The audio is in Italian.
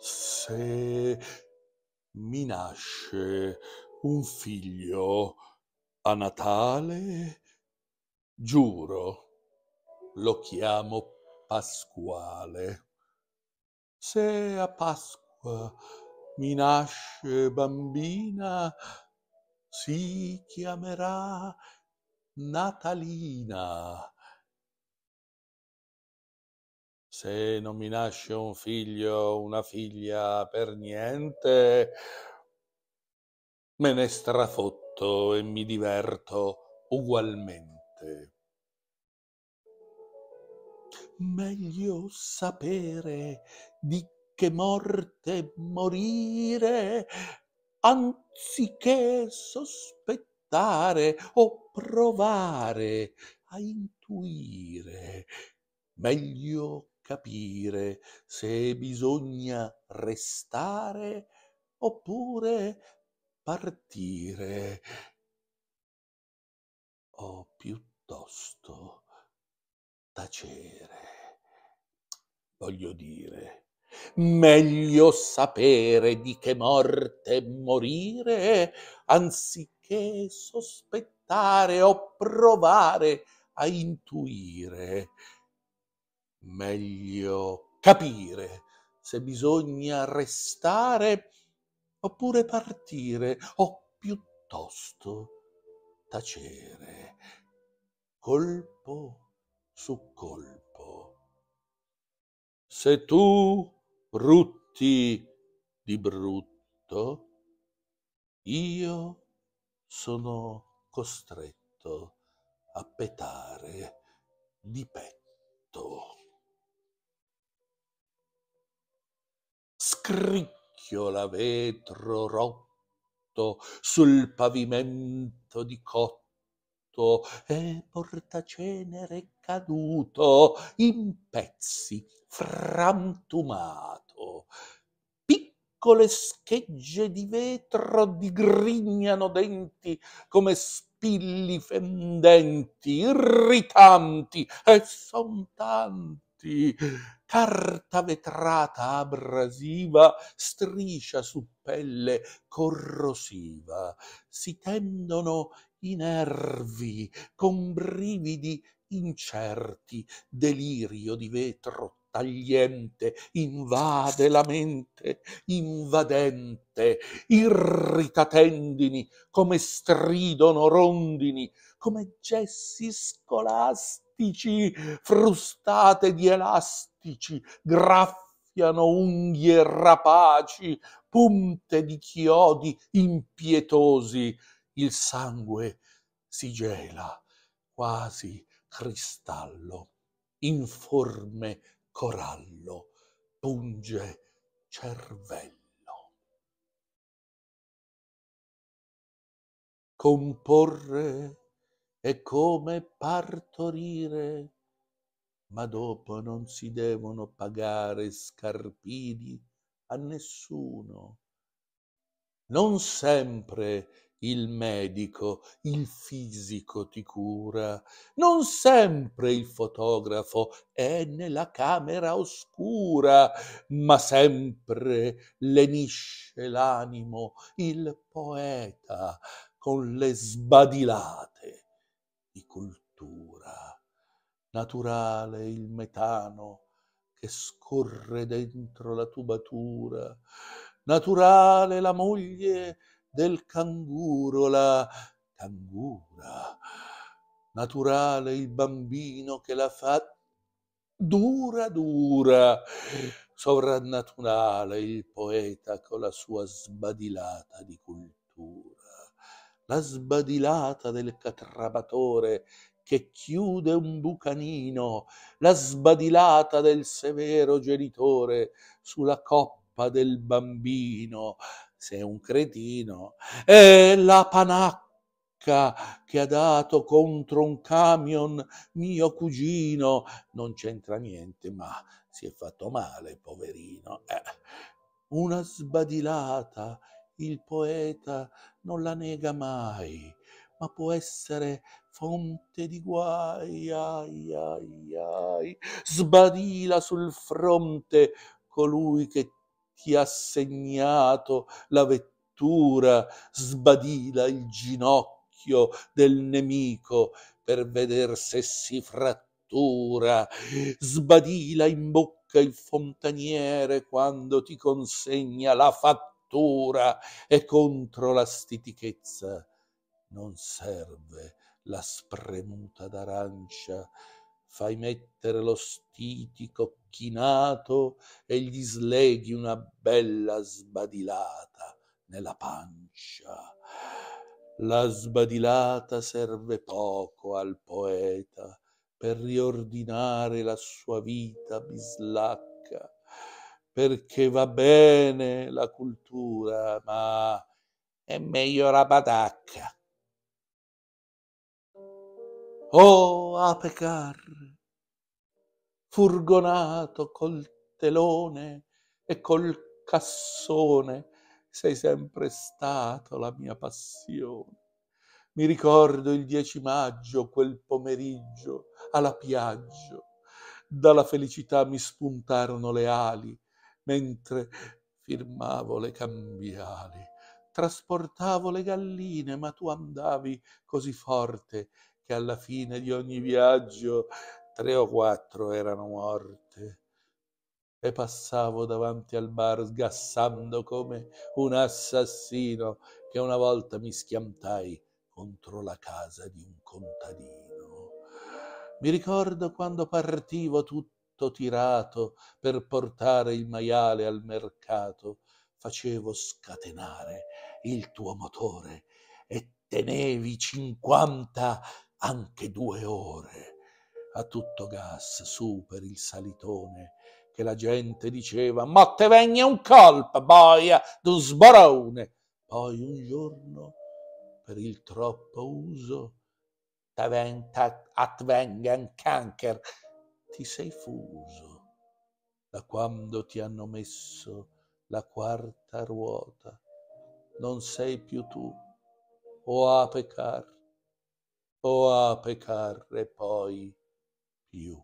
se mi nasce un figlio a Natale, giuro, lo chiamo Pasquale. Se a Pasqua mi nasce bambina, si chiamerà Natalina se non mi nasce un figlio, una figlia per niente, me ne strafotto e mi diverto ugualmente. Meglio sapere di che morte morire anziché sospettare o provare a intuire meglio capire se bisogna restare oppure partire. O piuttosto tacere. Voglio dire, meglio sapere di che morte morire anziché sospettare o provare a intuire meglio capire se bisogna restare oppure partire o piuttosto tacere colpo su colpo. Se tu brutti di brutto, io sono costretto a petare di petto. scricchiola vetro rotto sul pavimento di cotto e portacenere caduto in pezzi frantumato piccole schegge di vetro digrignano denti come spilli fendenti irritanti e son tanti tutti. Carta vetrata abrasiva striscia su pelle corrosiva. Si tendono i nervi con brividi incerti, delirio di vetro tagliente, invade la mente, invadente, irrita tendini, come stridono rondini, come gessi scolasti elastici, frustate di elastici, graffiano unghie rapaci, punte di chiodi impietosi. Il sangue si gela, quasi cristallo, informe corallo, punge cervello. Comporre è come partorire, ma dopo non si devono pagare scarpini a nessuno. Non sempre il medico, il fisico ti cura, non sempre il fotografo è nella camera oscura, ma sempre lenisce l'animo il poeta con le sbadilate di cultura. Naturale il metano che scorre dentro la tubatura, naturale la moglie del canguro, la cangura, naturale il bambino che la fa dura dura, sovrannaturale il poeta con la sua sbadilata di cultura la sbadilata del catrabatore che chiude un bucanino, la sbadilata del severo genitore sulla coppa del bambino, se è un cretino, e la panacca che ha dato contro un camion mio cugino, non c'entra niente, ma si è fatto male, poverino. Eh. Una sbadilata il poeta non la nega mai, ma può essere fonte di guai, ai, ai, ai. sbadila sul fronte colui che ti ha segnato la vettura, sbadila il ginocchio del nemico per veder se si frattura, sbadila in bocca il fontaniere quando ti consegna la fattura tortura e contro la stitichezza. Non serve la spremuta d'arancia, fai mettere lo stitico chinato e gli sleghi una bella sbadilata nella pancia. La sbadilata serve poco al poeta per riordinare la sua vita bislacca perché va bene la cultura, ma è meglio la patacca. Oh, Apecar, furgonato col telone e col cassone, sei sempre stato la mia passione. Mi ricordo il 10 maggio, quel pomeriggio, alla piaggio. Dalla felicità mi spuntarono le ali, mentre firmavo le cambiali. Trasportavo le galline, ma tu andavi così forte che alla fine di ogni viaggio tre o quattro erano morte. E passavo davanti al bar sgassando come un assassino che una volta mi schiantai contro la casa di un contadino. Mi ricordo quando partivo tutto netto tirato per portare il maiale al mercato, facevo scatenare il tuo motore e tenevi cinquanta anche due ore a tutto gas su per il salitone che la gente diceva ma te vegna un colpo boia d'un sborone poi un giorno per il troppo uso te venga un canker ti sei fuso da quando ti hanno messo la quarta ruota. Non sei più tu, o a pecar, o a pecar e poi più.